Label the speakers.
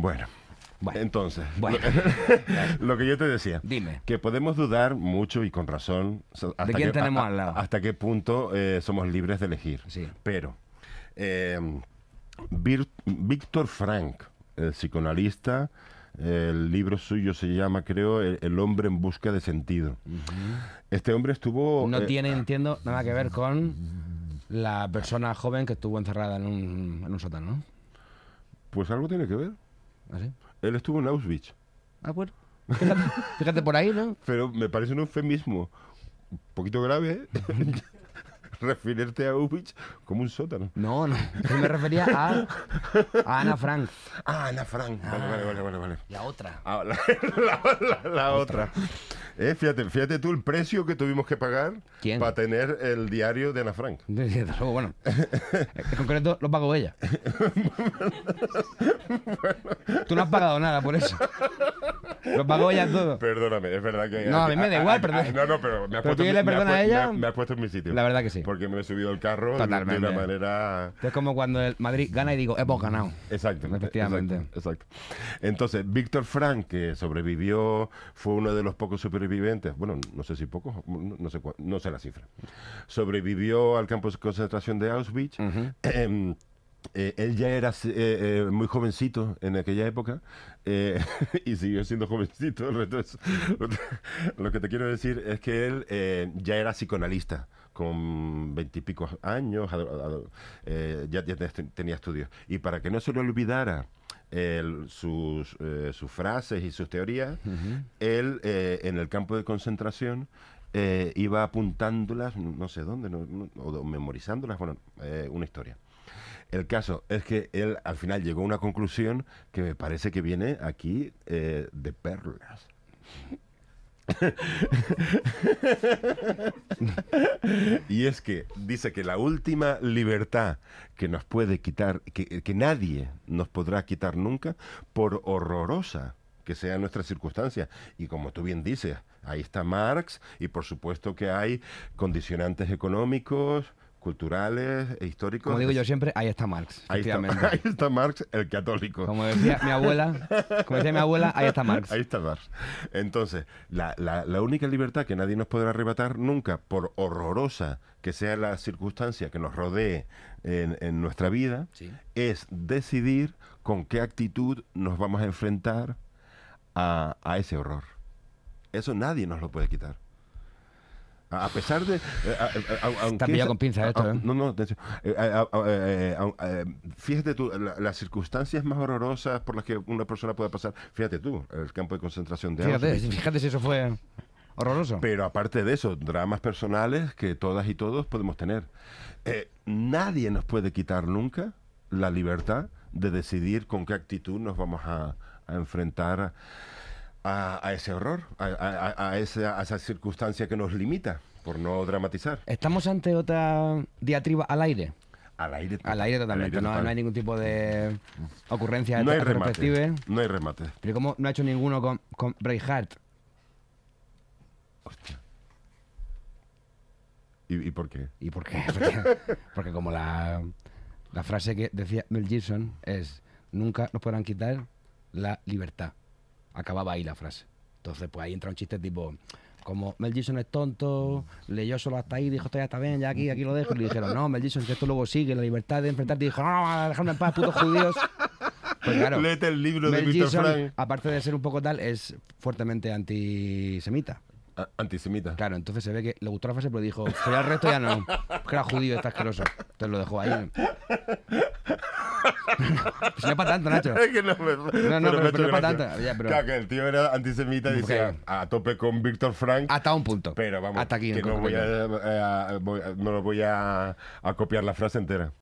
Speaker 1: Bueno. Entonces, Lo, que yo te decía, dime, que podemos dudar mucho y con razón hasta hasta qué punto eh, somos libres de elegir. Pero em, Víctor Frank, el psicoanalista, el libro suyo se llama, creo, El, hombre en busca de sentido. Este hombre estuvo. No eh,
Speaker 2: tiene, entiendo, nada que ver con la persona joven que estuvo encerrada en un, en un sótano. Pues algo tiene que ver.
Speaker 1: ¿Ah, Él estuvo en Auschwitz.
Speaker 2: Ah, Fíjate, por ahí, ¿no?
Speaker 1: Pero me parece un eufemismo un poquito grave ¿eh? referirte a Auschwitz como un sótano. No, no. Yo me refería a, Ana Frank. Ah, Ana Frank. Vale, ah. vale, vale, vale, vale. La otra. Ah, la, otra. Eh, fíjate, fíjate tú el precio que tuvimos que pagar para tener el diario de Ana Frank. bueno. En concreto lo pagó ella. bueno. Tú no has pagado nada por eso. Lo pagó ella todo. Perdóname, es verdad que. No, a mí me da igual, perdón. No, no, pero me has puesto. en mi sitio. La verdad que sí. Porque me he subido el carro Totalmente. de una
Speaker 2: manera. Es como cuando el Madrid gana y digo, hemos ganado. Exacto. Pues efectivamente.
Speaker 1: Exacto. Entonces, Víctor Frank, que sobrevivió, fue uno de los pocos supervivientes. Bueno, no sé si pocos, no sé, no sé la cifra. Sobrevivió al campo de concentración de Auschwitz. Eh, él ya era eh, eh, muy jovencito en aquella época y siguió siendo jovencito. lo que te quiero decir es que él ya era psicoanalista con veintipico años, ya, tenía estudios. Y para que no se le olvidara sus, frases y sus teorías, él en el campo de concentración iba apuntándolas, no sé dónde, o memorizándolas, bueno, una historia. El caso es que él al final llegó a una conclusión que me parece que viene aquí eh, de perlas. y es que dice que la última libertad que nos puede quitar, que, que nadie nos podrá quitar nunca, por horrorosa que sea nuestra circunstancia. Y como tú bien dices, ahí está Marx y por supuesto que hay condicionantes económicos, culturales e históricos. Como digo yo siempre,
Speaker 2: ahí está Marx. Ahí está,
Speaker 1: Marx, el católico. Como decía mi abuela, como decía mi abuela, ahí está Marx. Ahí está Marx. Entonces, la, única libertad que nadie nos podrá arrebatar nunca, por horrorosa que sea la circunstancia que nos rodee en, nuestra vida, es decidir con qué actitud nos vamos a enfrentar a ese horror. Eso nadie nos lo puede quitar. A pesar de. Eh, eh, Está pillado con pinzas esto. ¿eh? No, no, de fíjate tú, las circunstancias más horrorosas por las que una persona puede pasar. Fíjate tú, el campo de concentración de Fíjate, fíjate si eso fue. Horroroso. Pero aparte de eso, dramas personales que todas y todos podemos tener. nadie nos puede quitar nunca la libertad de decidir con qué actitud nos vamos a, a enfrentar a, ese horror, a, esa, circunstancia que nos limita, por no dramatizar.
Speaker 2: Estamos ante otra diatriba al aire. Al aire, al totalmente. no, no, hay ningún tipo de ocurrencia no hay remate, No hay remate. Pero como no ha hecho ninguno con, con Hostia.
Speaker 1: ¿Y, por qué? ¿Y por qué? Porque,
Speaker 2: como la, la frase que decía Mel Gibson es nunca nos podrán quitar la libertad. Acababa ahí la frase. Entonces, pues ahí entra un chiste tipo, como Mel Gibson es tonto, leyó solo hasta ahí, dijo, esto ya está bien, ya aquí, aquí lo dejo. Y le dijeron, no, Mel Gibson, que esto luego sigue, la libertad de enfrentarte. Y dijo, no, no, dejarme en paz, putos judíos.
Speaker 1: Pues claro, el libro Mel de Mel Gibson,
Speaker 2: aparte de ser un poco tal, es fuertemente antisemita. Ah, antisemita. Claro, entonces se ve que le gustó la frase, pero dijo, fuera el resto ya no, que era judío, está asqueroso. Entonces
Speaker 1: lo dejó ahí.
Speaker 2: Pues no es para tanto, Nacho. no, no, no, el tío era antisemita
Speaker 1: a tope con Víctor Frank. Hasta un punto. Pero vamos, eh, no, lo voy a copiar la frase entera.